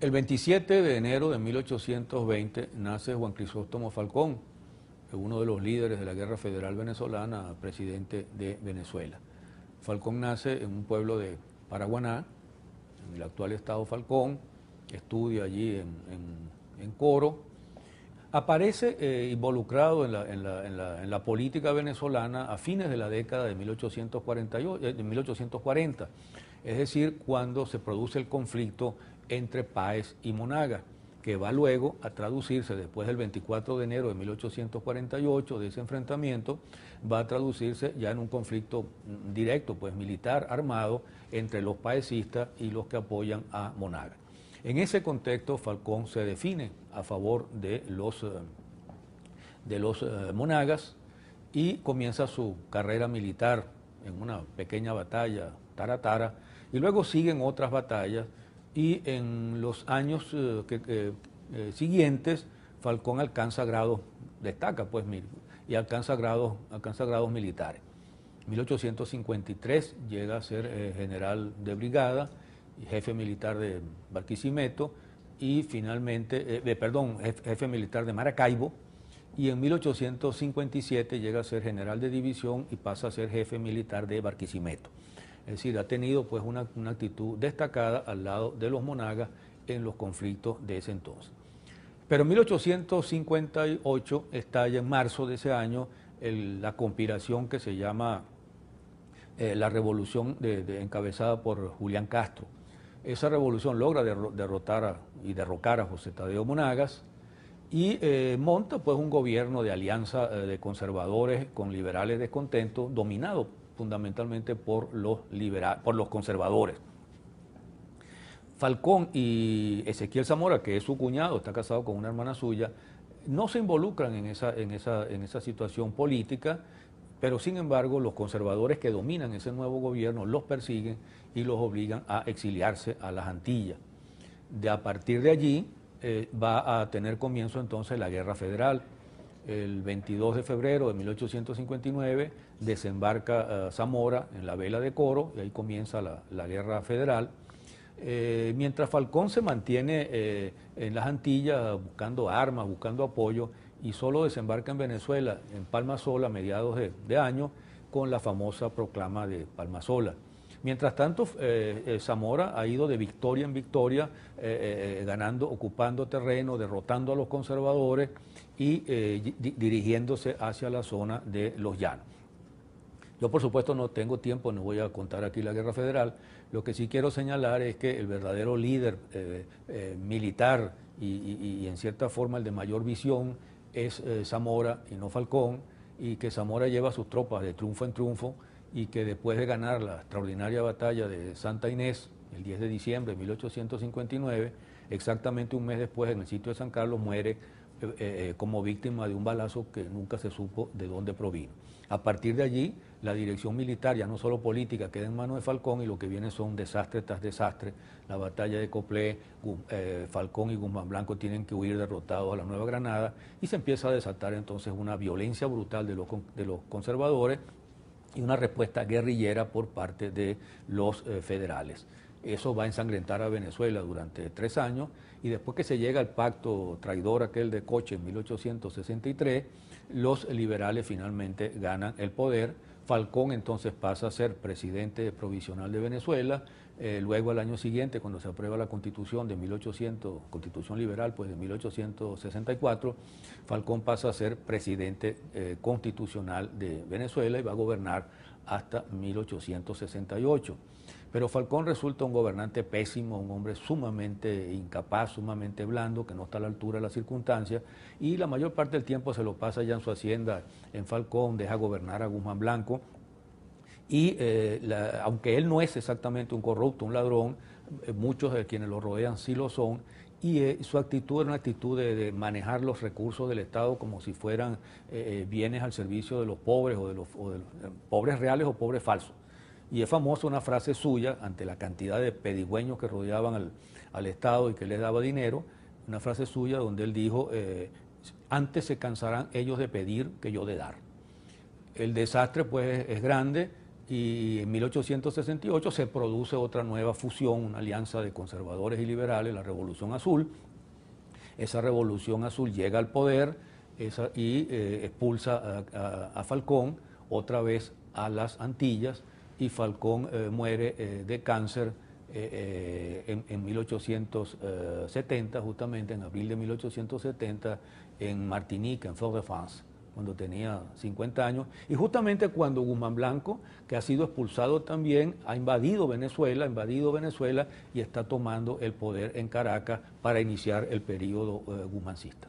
El 27 de enero de 1820 nace Juan Crisóstomo Falcón, uno de los líderes de la Guerra Federal Venezolana, presidente de Venezuela. Falcón nace en un pueblo de Paraguaná, en el actual estado Falcón, estudia allí en, Coro, aparece eh, involucrado en la, política venezolana a fines de la década de, eh, de 1840, es decir, cuando se produce el conflicto entre Páez y Monaga, que va luego a traducirse después del 24 de enero de 1848, de ese enfrentamiento, va a traducirse ya en un conflicto directo, pues militar, armado, entre los paecistas y los que apoyan a Monaga. En ese contexto, Falcón se define a favor de los, eh, de los eh, monagas y comienza su carrera militar en una pequeña batalla, Taratara, y luego siguen otras batallas y en los años eh, eh, siguientes Falcón alcanza grados, destaca pues, y alcanza grados, alcanza grados militares. 1853 llega a ser eh, general de brigada, jefe militar de Barquisimeto y finalmente, perdón, jefe, militar de Maracaibo y en 1857 llega a ser general de división y pasa a ser jefe militar de Barquisimeto. Es decir, ha tenido pues una, actitud destacada al lado de los monagas en los conflictos de ese entonces. Pero en 1858 estalla en marzo de ese año la conspiración que se llama eh, la revolución encabezada por Julián Castro. Esa revolución logra derrotar y derrocar a José Tadeo Monagas y eh, monta pues un gobierno de alianza eh, de conservadores con liberales descontentos dominado fundamentalmente por los, liberal, por los conservadores. Falcón y Ezequiel Zamora, que es su cuñado, está casado con una hermana suya, no se involucran en esa, en esa, en esa situación política, pero sin embargo los conservadores que dominan ese nuevo gobierno los persiguen y los obligan a exiliarse a las Antillas. De a partir de allí eh, va a tener comienzo entonces la guerra federal el 22 de febrero de 1859 desembarca eh, Zamora en la vela de Coro y ahí comienza la, guerra federal. Eh, mientras Falcón se mantiene eh, en las Antillas buscando armas, buscando apoyo y solo desembarca en Venezuela, en Palma Sola, a mediados de, de año, con la famosa proclama de Palma Sola. Mientras tanto, eh, eh, Zamora ha ido de victoria en victoria, eh, ganando, ocupando terreno, derrotando a los conservadores y dirigiéndose hacia la zona de los llanos. Yo, por supuesto, no tengo tiempo, no voy a contar aquí la guerra federal. Lo que sí quiero señalar es que el verdadero líder militar y, en cierta forma, el de mayor visión, es Zamora y no Falcón, y que Zamora lleva sus tropas de triunfo en triunfo y que después de ganar la extraordinaria batalla de Santa Inés, el 10 de diciembre de 1859, exactamente un mes después en el sitio de San Carlos muere eh, eh, eh, como víctima de un balazo que nunca se supo de dónde provino. A partir de allí, la dirección militar, ya no solo política, queda en manos de Falcón y lo que viene son desastres tras desastres. La batalla de Coplé, Falcón y Guzmán Blanco tienen que huir derrotados a la Nueva Granada y se empieza a desatar entonces una violencia brutal de los, de los conservadores y una respuesta guerrillera por parte de los eh, federales. Eso va a ensangrentar a Venezuela durante tres años y después que se llega al pacto traidor aquel de Coche en 1863, los liberales finalmente ganan el poder Falcón entonces pasa a ser presidente provisional de Venezuela, eh, luego al año siguiente, cuando se aprueba la constitución de 1800, constitución liberal, pues de 1864, Falcón pasa a ser presidente eh, constitucional de Venezuela y va a gobernar hasta 1868. Pero Falcón resulta un gobernante pésimo, un hombre sumamente incapaz, sumamente blando, que no está a la altura de las circunstancias, y la mayor parte del tiempo se lo pasa ya en su hacienda en Falcón, deja gobernar a Guzmán Blanco, y eh, aunque él no es exactamente un corrupto, un ladrón, eh, muchos de quienes lo rodean sí lo son, y eh, su actitud era una actitud de, manejar los recursos del Estado como si fueran bienes al servicio de los pobres o de o de los pobres reales o pobres falsos. Y es famosa una frase suya ante la cantidad de pedigüeños que rodeaban al, Estado y que les daba dinero, una frase suya donde él dijo, eh, antes se cansarán ellos de pedir que yo de dar. El desastre pues es grande y en 1868 se produce otra nueva fusión, una alianza de conservadores y liberales, la Revolución Azul. Esa Revolución Azul llega al poder y eh, expulsa a Falcón otra vez a las Antillas y Falcón eh, muere eh, de cáncer eh, en, 1870, justamente en abril de 1870, en Martinique, en Fort-de-France, cuando tenía 50 años, y justamente cuando Guzmán Blanco, que ha sido expulsado también, ha invadido Venezuela, ha invadido Venezuela y está tomando el poder en Caracas para iniciar el periodo guzmancista.